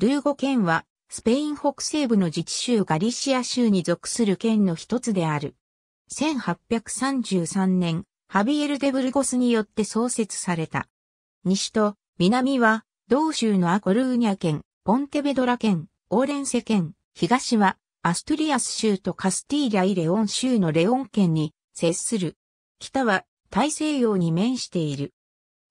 ルーゴ県は、スペイン北西部の自治州ガリシア州に属する県の一つである。1833年、ハビエル・デ・ブルゴスによって創設された。西と南は、同州のアコルーニャ県、ポンテベドラ県、オーレンセ県、東は、アストゥリアス州とカスティーリャ・イ・レオン州のレオン県に接する。北は、大西洋に面している。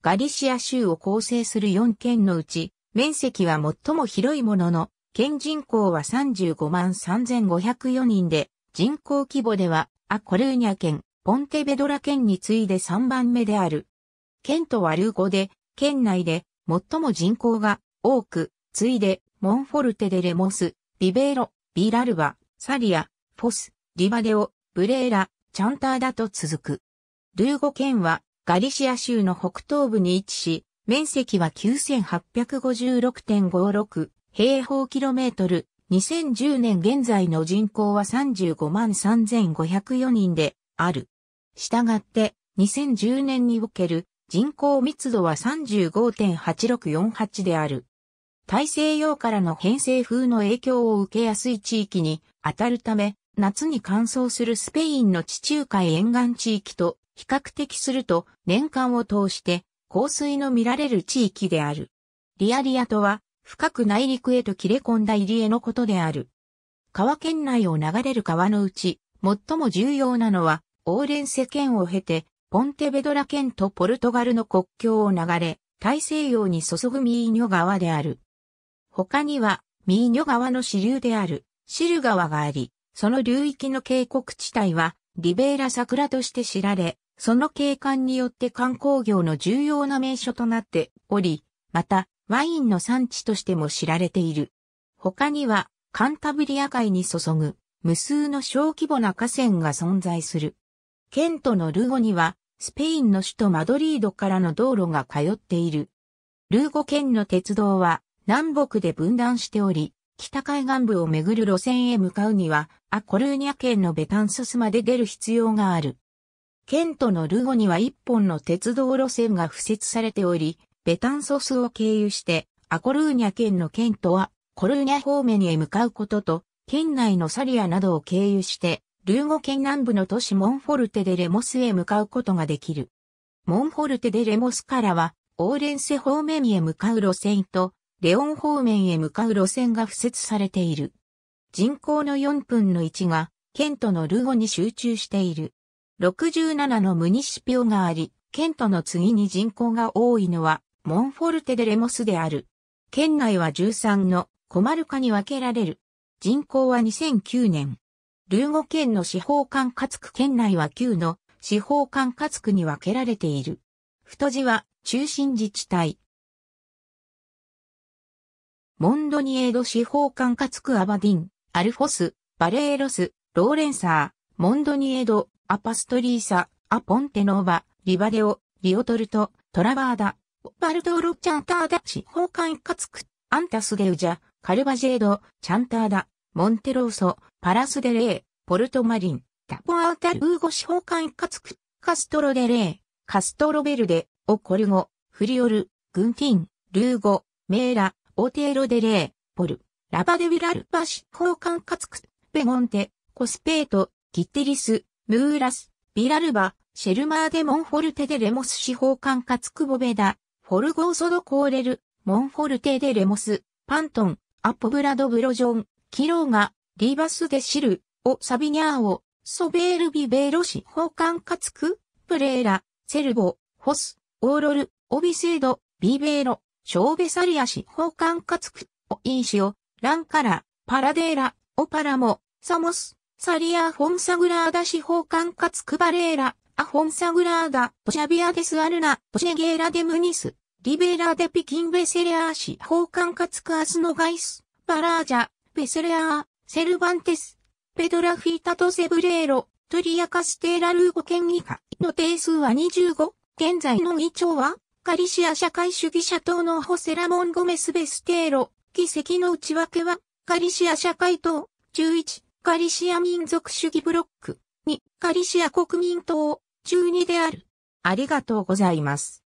ガリシア州を構成する4県のうち、面積は最も広いものの、県人口は35万3504人で、人口規模では、アコルーニャ県、ポンテベドラ県に次いで3番目である。県とはルー語で、県内で最も人口が多く、次いで、モンフォルテデレモス、ビベーロ、ビラルバ、サリア、フォス、リバデオ、ブレーラ、チャンターだと続く。ルーゴ県はガリシア州の北東部に位置し、面積は9856.56平方キロメートル。2010年現在の人口は35万3504人である。したがって、2010年における人口密度は35.8648である。大西洋からの偏西風の影響を受けやすい地域に当たるため、夏に乾燥するスペインの地中海沿岸地域と比較的すると年間を通して降水の見られる地域である。リアリアとは、深く内陸へと切れ込んだ入り江のことである。川県内を流れる川のうち、最も重要なのは、オーレンセ県を経て、ポンテベドラ県とポルトガルの国境を流れ、大西洋に注ぐミーニョ川である。他には、ミーニョ川の支流である、シル川があり、その流域の渓谷地帯は、リベーラ桜として知られ、その景観によって観光業の重要な名所となっており、また、ワインの産地としても知られている。他には、カンタブリア海に注ぐ、無数の小規模な河川が存在する。ケントのルゴには、スペインの首都マドリードからの道路が通っている。ルーゴ県の鉄道は、南北で分断しており、北海岸部をめぐる路線へ向かうには、アコルーニャ県のベタンソスまで出る必要がある。ケントのルゴには一本の鉄道路線が付設されており、ベタンソスを経由して、アコルーニャ県のケントは、コルーニャ方面へ向かうことと、県内のサリアなどを経由して、ルーゴ県南部の都市モンフォルテでレモスへ向かうことができる。モンフォルテでレモスからは、オーレンセ方面へ向かう路線と、レオン方面へ向かう路線が付設されている。人口の4分の1が、ケントのルゴに集中している。67のムニシピオがあり、県トの次に人口が多いのは、モンフォルテ・デ・レモスである。県内は13のコマルカに分けられる。人口は2009年。ルーゴ県の司法管轄区県内は9の司法管轄区に分けられている。太字は中心自治体。モンドニエード司法管轄区アバディン、アルフォス、バレエロス、ローレンサー、モンドニエード、アパストリーサ、アポンテノーバ、リバデオ、リオトルト、トラバーダ、オルドロチャンターダ、司法官一括ク、アンタスデウジャ、カルバジェード、チャンターダ、モンテローソ、パラスデレー、ポルトマリン、タポアータルーゴ司法官一括区、カストロデレー、カストロベルデ、オコルゴ、フリオル、グンティン、ルーゴ、メーラ、オテーロデレー、ポル、ラバデビラルパ司法官一括ク、ベゴンテ、コスペート、ギッテリス、ムーラス、ビラルバ、シェルマーデ・モンフォルテ・デ・レモス司法官かつくボベダ、フォルゴーソド・コーレル、モンフォルテ・デ・レモス、パントン、アポブラド・ブロジョン、キローガ、リバス・デ・シル、オ・サビニャーオ、ソベール・ビベーロ司法官かつく、プレーラ、セルボ、ホス、オーロル、オビセード、ビベーロ、ショーベサリア司法官かつく、オ・インシオ、ランカラ、パラデーラ、オ・パラモ、サモス、サリア・フォンサグラーダ司法官かつクバレーラ、ア・フォンサグラーダ、ポシャビア・デス・アルナ、ポシェゲーラ・デ・ムニス、リベラ・デ・ピキン・ベセレアー司法官かつクアス・ノガイス、バラージャ、ベセレアー、セルバンテス、ペドラ・フィータとセブレーロ、トリア・カステーラ・ルーゴ県議会の定数は25、現在の議長は、カリシア社会主義者党のホセラモン・ゴメス・ベステーロ、議席の内訳は、カリシア社会党、11、カリシア民族主義ブロック、にカリシア国民党、中2である。ありがとうございます。